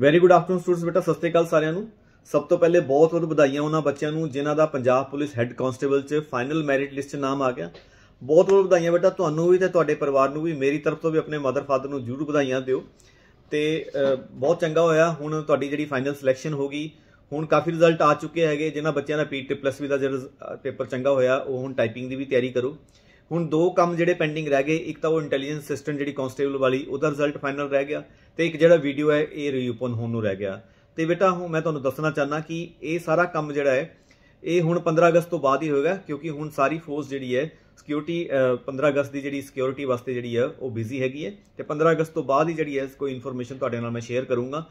very good afternoon students ਬੇਟਾ ਸਸਤੇ ਕਾਲ ਸਾਰਿਆਂ ਨੂੰ ਸਭ ਤੋਂ ਪਹਿਲੇ ਬਹੁਤ ਬਹੁਤ ਵਧਾਈਆਂ ਉਹਨਾਂ ਬੱਚਿਆਂ ਨੂੰ ਜਿਨ੍ਹਾਂ ਦਾ ਪੰਜਾਬ ਪੁਲਿਸ ਹੈੱਡ ਕਾਂਸਟੇਬਲ 'ਚ ਫਾਈਨਲ ਮੈਰਿਟ ਲਿਸਟ 'ਚ ਨਾਮ ਆ ਗਿਆ ਬਹੁਤ ਬਹੁਤ ਵਧਾਈਆਂ ਬੇਟਾ ਤੁਹਾਨੂੰ ਵੀ ਤੇ ਤੁਹਾਡੇ ਪਰਿਵਾਰ ਨੂੰ ਵੀ ਮੇਰੀ ਤਰਫ ਤੋਂ ਵੀ ਆਪਣੇ ਮਦਰ ਫਾਦਰ ਨੂੰ ਜਰੂਰ ਵਧਾਈਆਂ ਦਿਓ ਤੇ ਬਹੁਤ ਚੰਗਾ ਹੋਇਆ ਹੁਣ ਤੁਹਾਡੀ ਜਿਹੜੀ ਫਾਈਨਲ ਸਿਲੈਕਸ਼ਨ ਹੋ ਗਈ ਹੁਣ ਕਾਫੀ ਰਿਜ਼ਲਟ ਆ ਚੁੱਕੇ ਹੈਗੇ ਜਿਨ੍ਹਾਂ ਬੱਚਿਆਂ ਦਾ ਪੀਟੀ ਪਲੱਸ ਵੀ ਦਾ ਜਿਹੜਾ ਪੇਪਰ ਚੰਗਾ ਹੋਇਆ ਉਹ ਹੁਣ ਟਾਈਪਿੰਗ ਦੀ ਵੀ ਤਿਆਰੀ ਕਰੋ ਹੁਣ ਦੋ ਕੰਮ ਜਿਹੜੇ ਪੈਂਡਿੰਗ ਰਹਿ ਗਏ ਇੱਕ ਤਾਂ ਉਹ ਇੰਟੈਲੀਜੈਂਸ ਸਿਸਟਮ ਜਿਹੜੀ ਕਨਸਟੇਬਲ ਵਾਲੀ ਉਹਦਾ ਰਿਜ਼ਲਟ ਫਾਈਨਲ ਰਹਿ ਗਿਆ ਤੇ ਇੱਕ ਜਿਹੜਾ ਵੀਡੀਓ ਹੈ ਇਹ ਰੀਓਪਨ ਹੋਣ ਨੂੰ ਰਹਿ ਗਿਆ ਤੇ ਬੇਟਾ ਹੁਣ ਮੈਂ ਤੁਹਾਨੂੰ ਦੱਸਣਾ ਚਾਹਨਾ ਕਿ ਇਹ ਸਾਰਾ ਕੰਮ ਜਿਹੜਾ ਹੈ ਇਹ ਹੁਣ 15 ਅਗਸਤ ਤੋਂ ਬਾਅਦ ਹੀ ਹੋਏਗਾ ਕਿਉਂਕਿ ਹੁਣ ਸਾਰੀ ਫੋਰਸ ਜਿਹੜੀ ਹੈ ਸਿਕਿਉਰਿਟੀ 15 ਅਗਸਤ ਦੀ ਜਿਹੜੀ ਸਿਕਿਉਰਿਟੀ ਵਾਸਤੇ ਜਿਹੜੀ ਹੈ ਉਹ ਬਿਜ਼ੀ ਹੈਗੀ ਹੈ ਤੇ 15 ਅਗਸਤ ਤੋਂ ਬਾਅਦ ਹੀ ਜਿਹੜੀ ਹੈ ਕੋਈ ਇਨਫੋਰਮੇਸ਼ਨ ਤੁਹਾਡੇ ਨਾਲ ਮੈਂ ਸ਼ੇਅਰ ਕਰੂੰਗਾ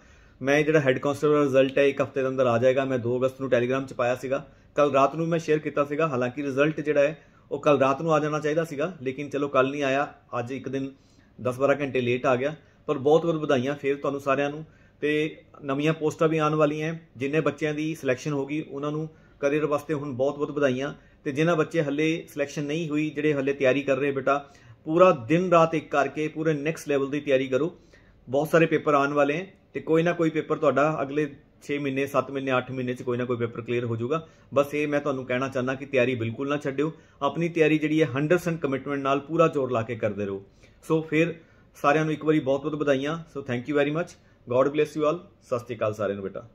ਮੈਂ ਜਿਹੜਾ ਹੈੱਡ ਕਨਸਟੇਬਲ ਦਾ ਰਿਜ਼ਲਟ ਹੈ ਇੱਕ ਹਫਤੇ ਦੇ ਅੰਦਰ ਆ ਜਾਏਗਾ ਮੈਂ 2 ਅਗਸਤ ਨੂੰ ਟੈਲੀਗ੍ਰਾਮ 'ਚ ਪਾਇਆ ਸੀਗਾ ਕੱਲ ਰਾਤ ਨੂੰ ਮੈਂ ਸ਼ੇਅਰ ਕੀਤਾ ਸੀਗਾ ਹਾਲਾਂਕਿ ਰਿਜ਼ਲਟ ਜਿਹੜਾ ਹੈ ਉਹ ਕੱਲ ਰਾਤ ਨੂੰ ਆ ਜਾਣਾ ਚਾਹੀਦਾ ਸੀਗਾ ਲੇਕਿਨ ਚਲੋ ਕੱਲ ਨਹੀਂ ਆਇਆ ਅੱਜ ਇੱਕ ਦਿਨ 10-12 ਘੰਟੇ ਲੇਟ ਆ ਗਿਆ ਪਰ ਬਹੁਤ ਬਹੁਤ ਵਧਾਈਆਂ ਫੇਰ ਤੁਹਾਨੂੰ ਸਾਰਿਆਂ ਨੂੰ ਤੇ ਨਵੀਆਂ ਪੋਸਟਾਂ ਵੀ ਆਉਣ ਵਾਲੀਆਂ ਜਿੰਨੇ ਬੱਚਿਆਂ ਦੀ ਸਿਲੈਕਸ਼ਨ ਹੋ ਗਈ ਉਹਨਾਂ ਨੂੰ ਕਰੀਅਰ ਵਾਸਤੇ ਹੁਣ ਬਹੁਤ ਬਹੁਤ ਵਧਾਈਆਂ ਤੇ ਜਿਨ੍ਹਾਂ ਬੱਚੇ ਹੱਲੇ ਸਿਲੈਕਸ਼ਨ ਨਹੀਂ ਹੋਈ ਜਿਹੜੇ ਹੱਲੇ ਤਿਆਰੀ ਕਰ ਰਹੇ ਬੇਟਾ ਪੂਰਾ ਦਿਨ ਰਾਤ ਇੱਕ ਕਰਕੇ ਪੂਰੇ ਨੈਕਸਟ ਲੈਵਲ ਦੀ ਤਿਆਰੀ ਕਰੋ ਬਹੁਤ ਸਾਰੇ ਪੇਪਰ ਆਉਣ ਵਾਲੇ ਹਨ ਤੇ ਕੋਈ ਨਾ ਕੋਈ ਪੇਪਰ ਤੁਹਾਡਾ ਅਗਲੇ 6 ਮਹੀਨੇ 7 ਮਹੀਨੇ 8 ਮਹੀਨੇ ਚ ਕੋਈ ਨਾ ਕੋਈ ਪੇਪਰ ਕਲੀਅਰ ਹੋ ਜਾਊਗਾ ਬਸ ਇਹ ਮੈਂ ਤੁਹਾਨੂੰ ਕਹਿਣਾ ਚਾਹੁੰਦਾ ਕਿ ਤਿਆਰੀ ਬਿਲਕੁਲ ਨਾ ਛੱਡਿਓ ਆਪਣੀ ਤਿਆਰੀ ਜਿਹੜੀ ਹੈ 100% ਕਮਿਟਮੈਂਟ ਨਾਲ ਪੂਰਾ ਜ਼ੋਰ ਲਾ ਕੇ ਕਰਦੇ ਰਹੋ ਸੋ ਫਿਰ ਸਾਰਿਆਂ ਨੂੰ ਇੱਕ ਵਾਰੀ ਬਹੁਤ ਬਹੁਤ ਵਧਾਈਆਂ so thank you very much God bless you all ਸਤਿ ਸ੍ਰੀ ਅਕਾਲ ਸਾਰਿਆਂ ਨੂੰ ਬੇਟਾ